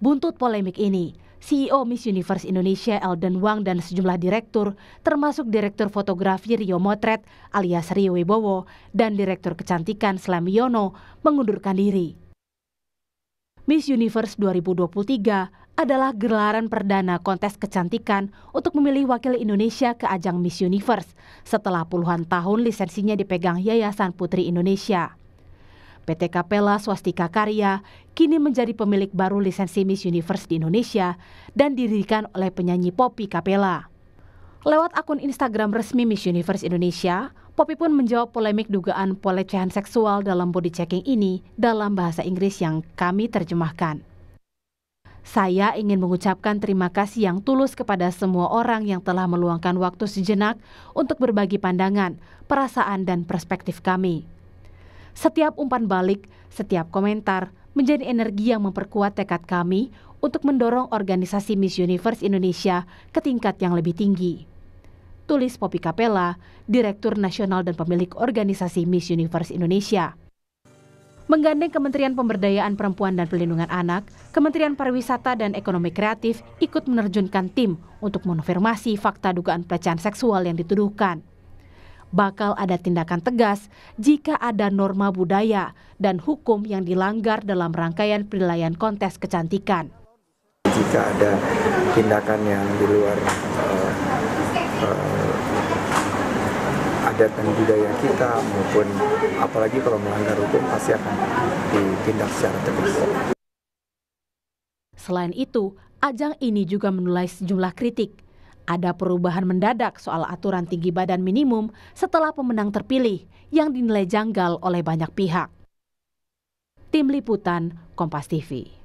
Buntut polemik ini, CEO Miss Universe Indonesia Elden Wang dan sejumlah direktur, termasuk Direktur Fotografi Rio Motret alias Rio Wibowo dan Direktur Kecantikan Slam Yono mengundurkan diri. Miss Universe 2023 adalah gelaran perdana kontes kecantikan untuk memilih wakil Indonesia ke ajang Miss Universe setelah puluhan tahun lisensinya dipegang Yayasan Putri Indonesia. PT Kapela Swastika Karya kini menjadi pemilik baru lisensi Miss Universe di Indonesia dan didirikan oleh penyanyi Poppy Kapela. Lewat akun Instagram resmi Miss Universe Indonesia, Poppy pun menjawab polemik dugaan pelecehan seksual dalam body checking ini dalam bahasa Inggris yang kami terjemahkan. Saya ingin mengucapkan terima kasih yang tulus kepada semua orang yang telah meluangkan waktu sejenak untuk berbagi pandangan, perasaan, dan perspektif kami. Setiap umpan balik, setiap komentar menjadi energi yang memperkuat tekad kami untuk mendorong organisasi Miss Universe Indonesia ke tingkat yang lebih tinggi. Tulis Popi Kapela, Direktur Nasional dan Pemilik Organisasi Miss Universe Indonesia. Menggandeng Kementerian Pemberdayaan Perempuan dan Pelindungan Anak, Kementerian Pariwisata dan Ekonomi Kreatif ikut menerjunkan tim untuk menonfirmasi fakta dugaan pelecehan seksual yang dituduhkan bakal ada tindakan tegas jika ada norma budaya dan hukum yang dilanggar dalam rangkaian penilaian kontes kecantikan. Jika ada tindakan yang di luar uh, eh, uh, eh, adat dan budaya kita maupun apalagi kalau melanggar hukum pasti akan ditindak secara tegas. Selain itu, ajang ini juga menulai sejumlah kritik ada perubahan mendadak soal aturan tinggi badan minimum setelah pemenang terpilih yang dinilai janggal oleh banyak pihak. Tim Liputan Kompas TV